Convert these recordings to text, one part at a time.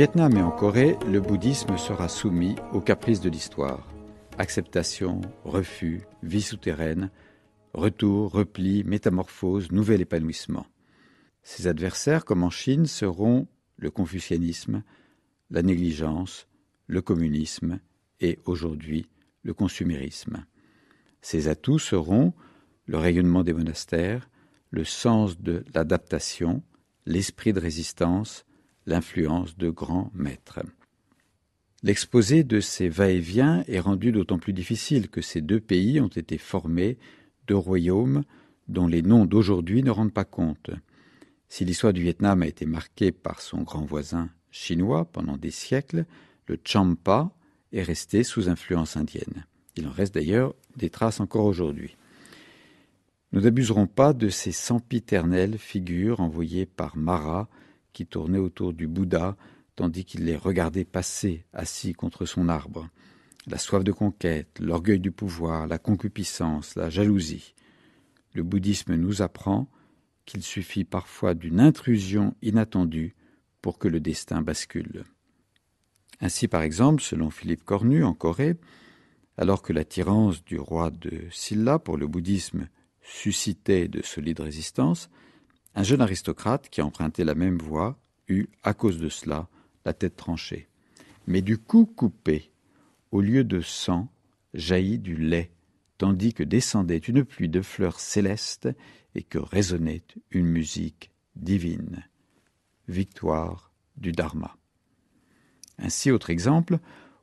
Vietnam et en Corée, le bouddhisme sera soumis aux caprices de l'histoire. Acceptation, refus, vie souterraine, retour, repli, métamorphose, nouvel épanouissement. Ses adversaires, comme en Chine, seront le confucianisme, la négligence, le communisme et aujourd'hui le consumérisme. Ses atouts seront le rayonnement des monastères, le sens de l'adaptation, l'esprit de résistance, l'influence de grands maîtres. L'exposé de ces va-et-vient est rendu d'autant plus difficile que ces deux pays ont été formés de royaumes dont les noms d'aujourd'hui ne rendent pas compte. Si l'histoire du Vietnam a été marquée par son grand voisin chinois pendant des siècles, le Champa est resté sous influence indienne. Il en reste d'ailleurs des traces encore aujourd'hui. Nous n'abuserons pas de ces sempiternelles figures envoyées par Marat qui tournaient autour du Bouddha, tandis qu'il les regardait passer, assis contre son arbre. La soif de conquête, l'orgueil du pouvoir, la concupiscence, la jalousie. Le bouddhisme nous apprend qu'il suffit parfois d'une intrusion inattendue pour que le destin bascule. Ainsi, par exemple, selon Philippe Cornu en Corée, alors que l'attirance du roi de Silla pour le bouddhisme suscitait de solides résistances, un jeune aristocrate qui empruntait la même voie eut, à cause de cela, la tête tranchée. Mais du cou coupé, au lieu de sang, jaillit du lait, tandis que descendait une pluie de fleurs célestes et que résonnait une musique divine. Victoire du Dharma. Ainsi, autre exemple,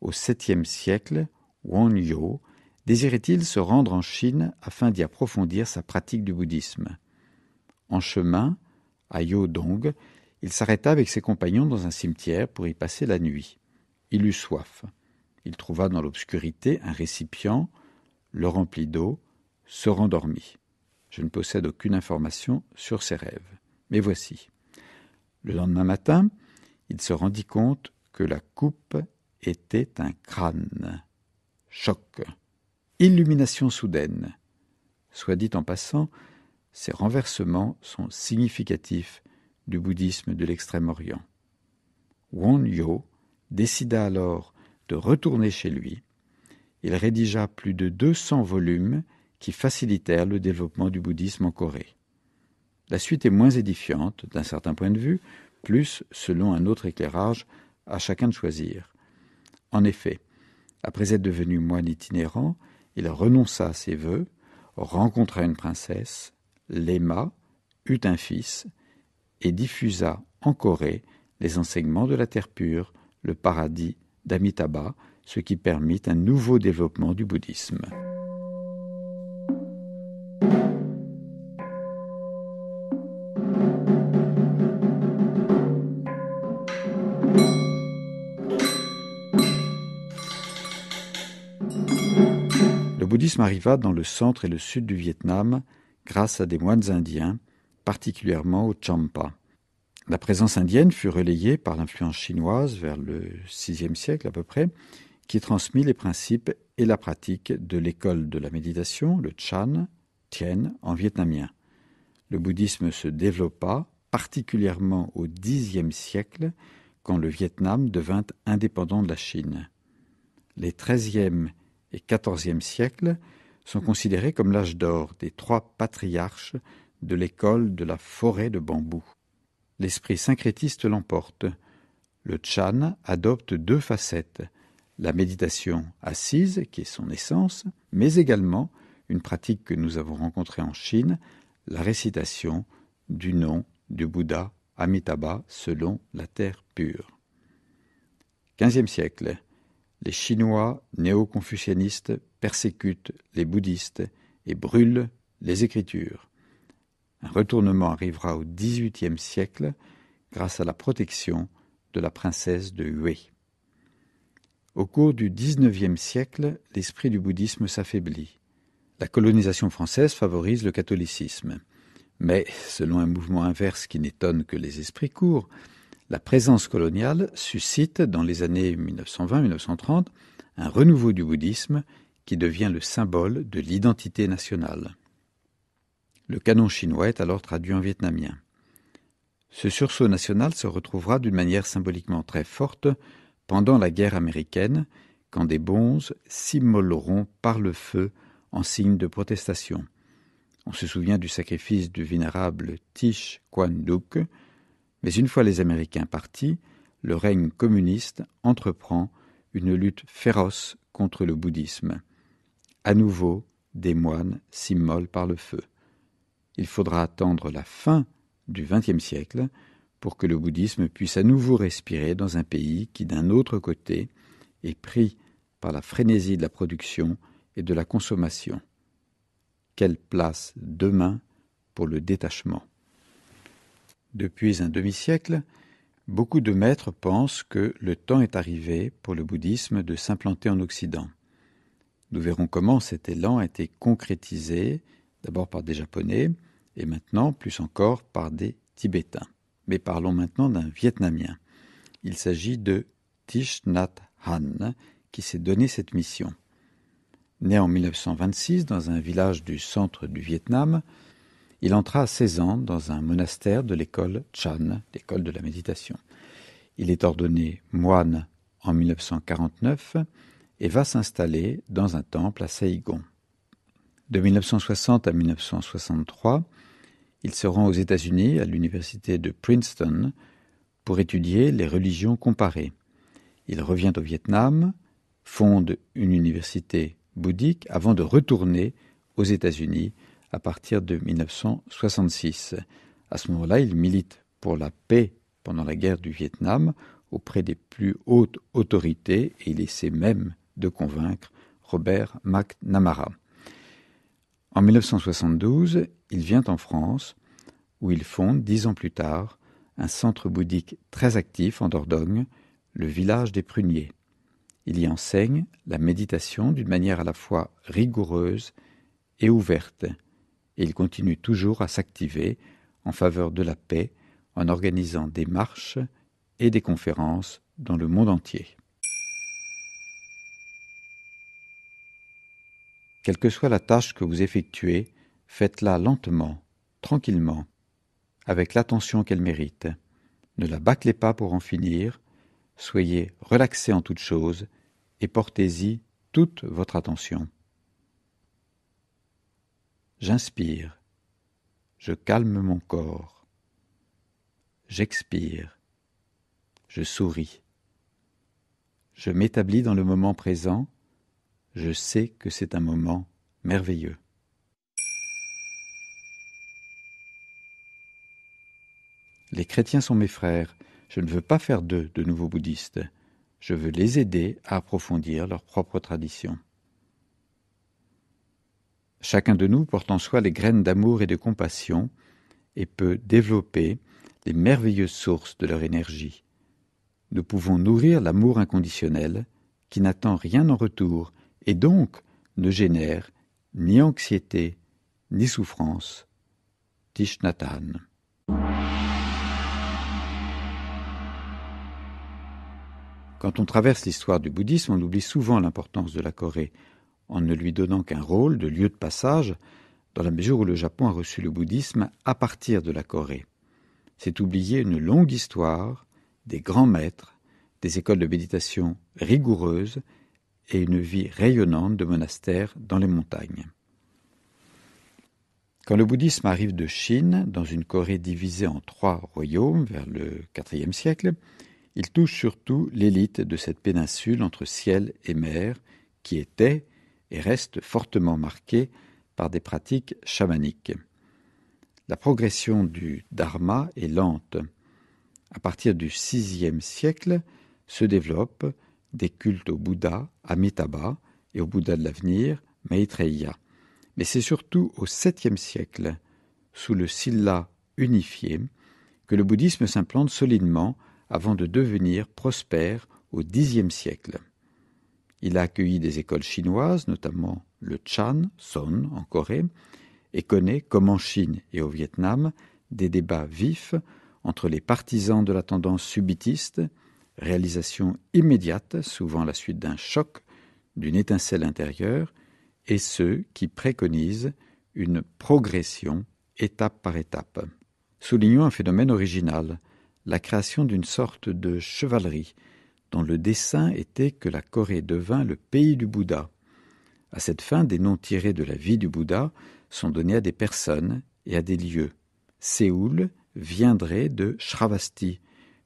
au VIIe siècle, Wang Yo désirait-il se rendre en Chine afin d'y approfondir sa pratique du bouddhisme. En chemin, à Yodong, il s'arrêta avec ses compagnons dans un cimetière pour y passer la nuit. Il eut soif. Il trouva dans l'obscurité un récipient, le remplit d'eau, se rendormit. Je ne possède aucune information sur ses rêves. Mais voici. Le lendemain matin, il se rendit compte que la coupe était un crâne. Choc. Illumination soudaine. Soit dit en passant, ces renversements sont significatifs du bouddhisme de l'Extrême-Orient. Won Yo décida alors de retourner chez lui. Il rédigea plus de 200 volumes qui facilitèrent le développement du bouddhisme en Corée. La suite est moins édifiante d'un certain point de vue, plus, selon un autre éclairage, à chacun de choisir. En effet, après être devenu moine itinérant, il renonça à ses vœux, rencontra une princesse, Lema eut un fils et diffusa en Corée les enseignements de la Terre pure, le paradis d'Amitabha, ce qui permit un nouveau développement du bouddhisme. Le bouddhisme arriva dans le centre et le sud du Vietnam grâce à des moines indiens, particulièrement au Champa. La présence indienne fut relayée par l'influence chinoise vers le VIe siècle à peu près, qui transmit les principes et la pratique de l'école de la méditation, le Chan, Tien, en vietnamien. Le bouddhisme se développa, particulièrement au Xe siècle, quand le Vietnam devint indépendant de la Chine. Les XIIIe et XIVe siècles sont considérés comme l'âge d'or des trois patriarches de l'école de la forêt de bambou. L'esprit syncrétiste l'emporte. Le Chan adopte deux facettes, la méditation assise, qui est son essence, mais également une pratique que nous avons rencontrée en Chine, la récitation du nom du Bouddha Amitabha selon la terre pure. 15e siècle les Chinois néo-confucianistes persécutent les bouddhistes et brûlent les écritures. Un retournement arrivera au XVIIIe siècle grâce à la protection de la princesse de Hué. Au cours du XIXe siècle, l'esprit du bouddhisme s'affaiblit. La colonisation française favorise le catholicisme. Mais, selon un mouvement inverse qui n'étonne que les esprits courts, la présence coloniale suscite, dans les années 1920-1930, un renouveau du bouddhisme qui devient le symbole de l'identité nationale. Le canon chinois est alors traduit en vietnamien. Ce sursaut national se retrouvera d'une manière symboliquement très forte pendant la guerre américaine, quand des bonzes s'immoleront par le feu en signe de protestation. On se souvient du sacrifice du vénérable Tish Quang Duc, mais une fois les Américains partis, le règne communiste entreprend une lutte féroce contre le bouddhisme. À nouveau, des moines s'immolent par le feu. Il faudra attendre la fin du XXe siècle pour que le bouddhisme puisse à nouveau respirer dans un pays qui, d'un autre côté, est pris par la frénésie de la production et de la consommation. Quelle place demain pour le détachement depuis un demi-siècle, beaucoup de maîtres pensent que le temps est arrivé pour le bouddhisme de s'implanter en Occident. Nous verrons comment cet élan a été concrétisé, d'abord par des Japonais, et maintenant plus encore par des Tibétains. Mais parlons maintenant d'un Vietnamien. Il s'agit de Thich Nhat Hanh, qui s'est donné cette mission. Né en 1926 dans un village du centre du Vietnam, il entra à 16 ans dans un monastère de l'école Chan, l'école de la méditation. Il est ordonné moine en 1949 et va s'installer dans un temple à Saigon. De 1960 à 1963, il se rend aux États-Unis à l'université de Princeton pour étudier les religions comparées. Il revient au Vietnam, fonde une université bouddhique avant de retourner aux États-Unis à partir de 1966. À ce moment-là, il milite pour la paix pendant la guerre du Vietnam auprès des plus hautes autorités et il essaie même de convaincre Robert McNamara. En 1972, il vient en France où il fonde, dix ans plus tard, un centre bouddhique très actif en Dordogne, le village des pruniers. Il y enseigne la méditation d'une manière à la fois rigoureuse et ouverte il continue toujours à s'activer en faveur de la paix en organisant des marches et des conférences dans le monde entier. Quelle que soit la tâche que vous effectuez, faites-la lentement, tranquillement, avec l'attention qu'elle mérite. Ne la bâclez pas pour en finir, soyez relaxé en toute chose et portez-y toute votre attention. J'inspire. Je calme mon corps. J'expire. Je souris. Je m'établis dans le moment présent. Je sais que c'est un moment merveilleux. Les chrétiens sont mes frères. Je ne veux pas faire d'eux de nouveaux bouddhistes. Je veux les aider à approfondir leur propre tradition. Chacun de nous porte en soi les graines d'amour et de compassion et peut développer les merveilleuses sources de leur énergie. Nous pouvons nourrir l'amour inconditionnel qui n'attend rien en retour et donc ne génère ni anxiété ni souffrance. Tishnatan. Quand on traverse l'histoire du bouddhisme, on oublie souvent l'importance de la Corée en ne lui donnant qu'un rôle de lieu de passage, dans la mesure où le Japon a reçu le bouddhisme à partir de la Corée. C'est oublier une longue histoire, des grands maîtres, des écoles de méditation rigoureuses et une vie rayonnante de monastères dans les montagnes. Quand le bouddhisme arrive de Chine, dans une Corée divisée en trois royaumes vers le IVe siècle, il touche surtout l'élite de cette péninsule entre ciel et mer, qui était, et reste fortement marqué par des pratiques chamaniques. La progression du dharma est lente. À partir du VIe siècle se développent des cultes au Bouddha, Amitabha, et au Bouddha de l'avenir, Maitreya. Mais c'est surtout au VIIe siècle, sous le Silla unifié, que le bouddhisme s'implante solidement avant de devenir prospère au Xe siècle. Il a accueilli des écoles chinoises, notamment le Chan, Son en Corée, et connaît, comme en Chine et au Vietnam, des débats vifs entre les partisans de la tendance subitiste, réalisation immédiate, souvent la suite d'un choc, d'une étincelle intérieure, et ceux qui préconisent une progression étape par étape. Soulignons un phénomène original, la création d'une sorte de chevalerie, dont le dessin était que la Corée devint le pays du Bouddha. À cette fin, des noms tirés de la vie du Bouddha sont donnés à des personnes et à des lieux. Séoul viendrait de Shravasti,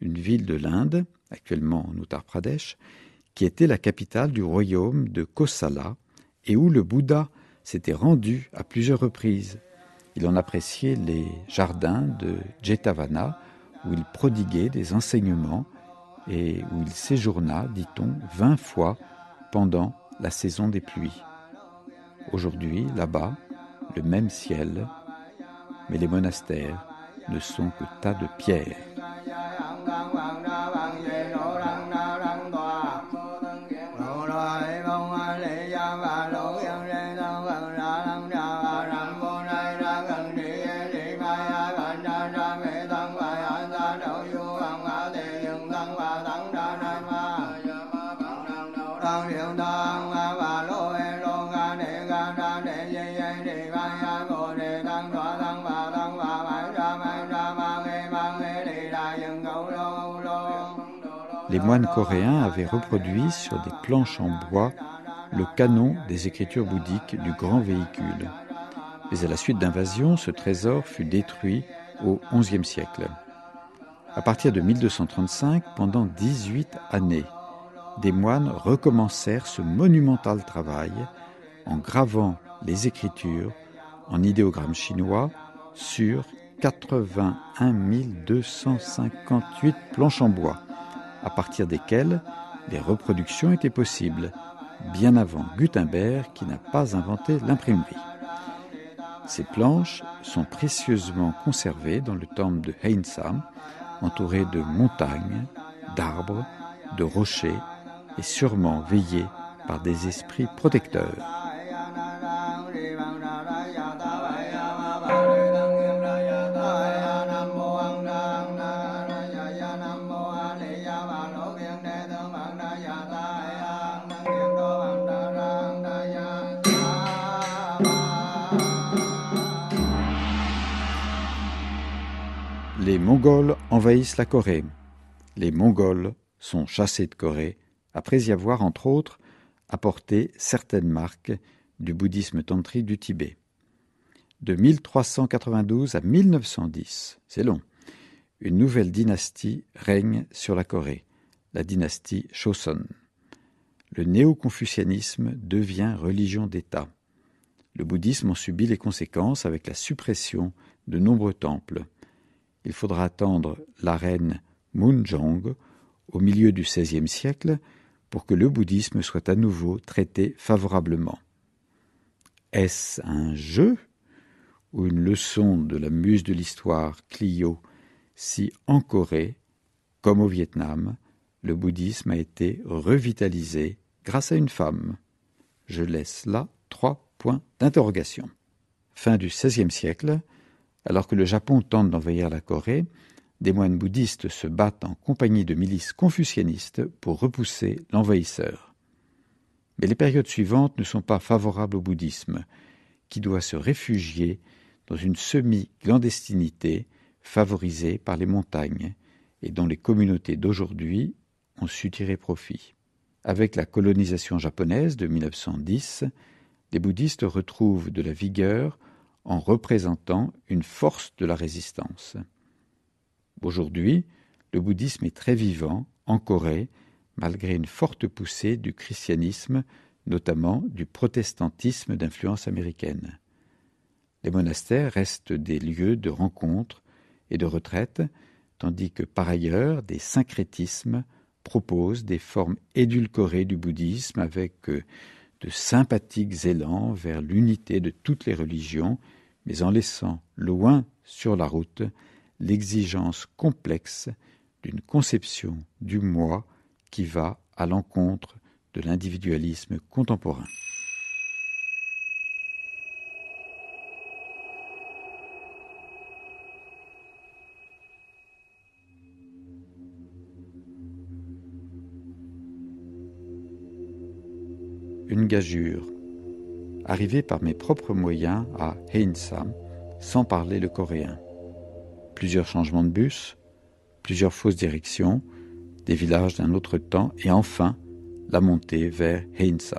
une ville de l'Inde, actuellement en Uttar Pradesh, qui était la capitale du royaume de Kosala et où le Bouddha s'était rendu à plusieurs reprises. Il en appréciait les jardins de Jetavana où il prodiguait des enseignements et où il séjourna, dit-on, vingt fois pendant la saison des pluies. Aujourd'hui, là-bas, le même ciel, mais les monastères ne sont que tas de pierres. les moines coréens avaient reproduit sur des planches en bois le canon des écritures bouddhiques du grand véhicule. Mais à la suite d'invasions, ce trésor fut détruit au XIe siècle. À partir de 1235, pendant 18 années, des moines recommencèrent ce monumental travail en gravant les écritures en idéogramme chinois sur 81 258 planches en bois à partir desquels des reproductions étaient possibles, bien avant Gutenberg qui n'a pas inventé l'imprimerie. Ces planches sont précieusement conservées dans le temple de Heinsam, entourées de montagnes, d'arbres, de rochers et sûrement veillées par des esprits protecteurs. Les Mongols envahissent la Corée. Les Mongols sont chassés de Corée après y avoir, entre autres, apporté certaines marques du bouddhisme tantrique du Tibet. De 1392 à 1910, c'est long, une nouvelle dynastie règne sur la Corée, la dynastie Choson. Le néo-confucianisme devient religion d'État. Le bouddhisme en subit les conséquences avec la suppression de nombreux temples il faudra attendre la reine Munjong au milieu du XVIe siècle pour que le bouddhisme soit à nouveau traité favorablement. Est-ce un jeu ou une leçon de la muse de l'histoire Clio si en Corée, comme au Vietnam, le bouddhisme a été revitalisé grâce à une femme Je laisse là trois points d'interrogation. Fin du XVIe siècle, alors que le Japon tente d'envahir la Corée, des moines bouddhistes se battent en compagnie de milices confucianistes pour repousser l'envahisseur. Mais les périodes suivantes ne sont pas favorables au bouddhisme, qui doit se réfugier dans une semi-clandestinité favorisée par les montagnes et dont les communautés d'aujourd'hui ont su tirer profit. Avec la colonisation japonaise de 1910, les bouddhistes retrouvent de la vigueur en représentant une force de la résistance. Aujourd'hui, le bouddhisme est très vivant en Corée, malgré une forte poussée du christianisme, notamment du protestantisme d'influence américaine. Les monastères restent des lieux de rencontre et de retraite, tandis que par ailleurs des syncrétismes proposent des formes édulcorées du bouddhisme avec euh, de sympathiques élans vers l'unité de toutes les religions, mais en laissant loin sur la route l'exigence complexe d'une conception du moi qui va à l'encontre de l'individualisme contemporain. une gageure. Arrivé par mes propres moyens à Heinsam, sans parler le coréen. Plusieurs changements de bus, plusieurs fausses directions, des villages d'un autre temps et enfin la montée vers Heinsa.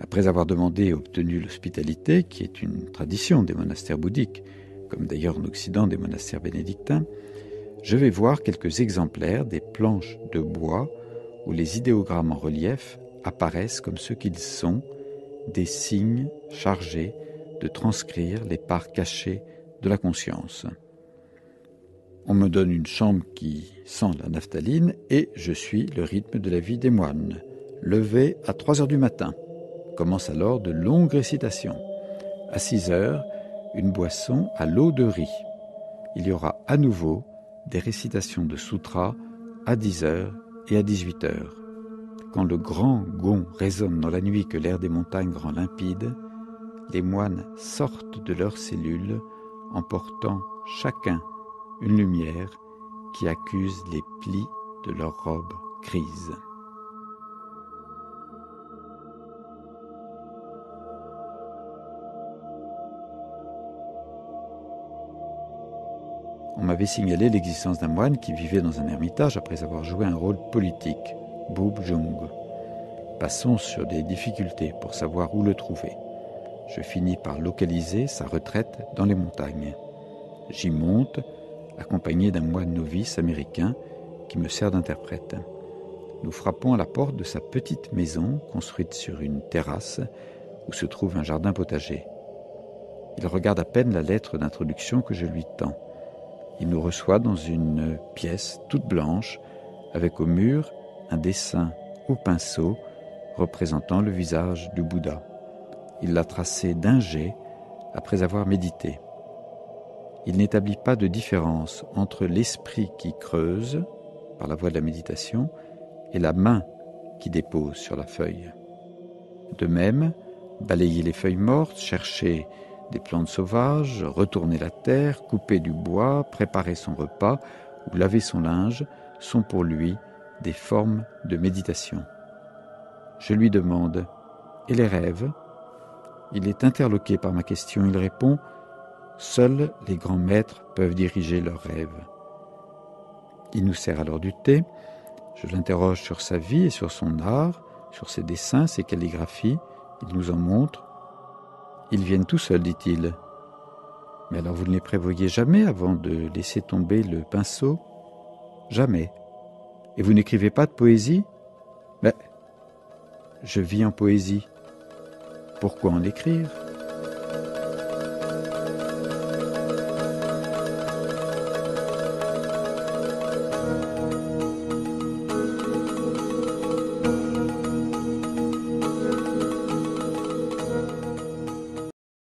Après avoir demandé et obtenu l'hospitalité, qui est une tradition des monastères bouddhiques, comme d'ailleurs en Occident des monastères bénédictins, je vais voir quelques exemplaires des planches de bois où les idéogrammes en relief apparaissent comme ce qu'ils sont, des signes chargés de transcrire les parts cachées de la conscience. On me donne une chambre qui sent la naphtaline et je suis le rythme de la vie des moines. Levé à 3 heures du matin, commence alors de longues récitations. À 6 heures, une boisson à l'eau de riz. Il y aura à nouveau des récitations de sutras à 10 heures et à 18 heures. Quand le grand gond résonne dans la nuit que l'air des montagnes rend limpide, les moines sortent de leurs cellules emportant chacun une lumière qui accuse les plis de leur robe grise. On m'avait signalé l'existence d'un moine qui vivait dans un ermitage après avoir joué un rôle politique. Boob Passons sur des difficultés pour savoir où le trouver. Je finis par localiser sa retraite dans les montagnes. J'y monte, accompagné d'un moine novice américain qui me sert d'interprète. Nous frappons à la porte de sa petite maison construite sur une terrasse où se trouve un jardin potager. Il regarde à peine la lettre d'introduction que je lui tends. Il nous reçoit dans une pièce toute blanche, avec au mur un dessin au pinceau représentant le visage du Bouddha. Il l'a tracé d'un jet après avoir médité. Il n'établit pas de différence entre l'esprit qui creuse par la voie de la méditation et la main qui dépose sur la feuille. De même, balayer les feuilles mortes, chercher des plantes sauvages, retourner la terre, couper du bois, préparer son repas ou laver son linge sont pour lui des formes de méditation. Je lui demande Et les rêves Il est interloqué par ma question. Il répond Seuls les grands maîtres peuvent diriger leurs rêves. Il nous sert alors du thé. Je l'interroge sur sa vie et sur son art, sur ses dessins, ses calligraphies. Il nous en montre. Ils viennent tout seuls, dit-il. Mais alors vous ne les prévoyez jamais avant de laisser tomber le pinceau Jamais. Et vous n'écrivez pas de poésie Mais ben, je vis en poésie. Pourquoi en écrire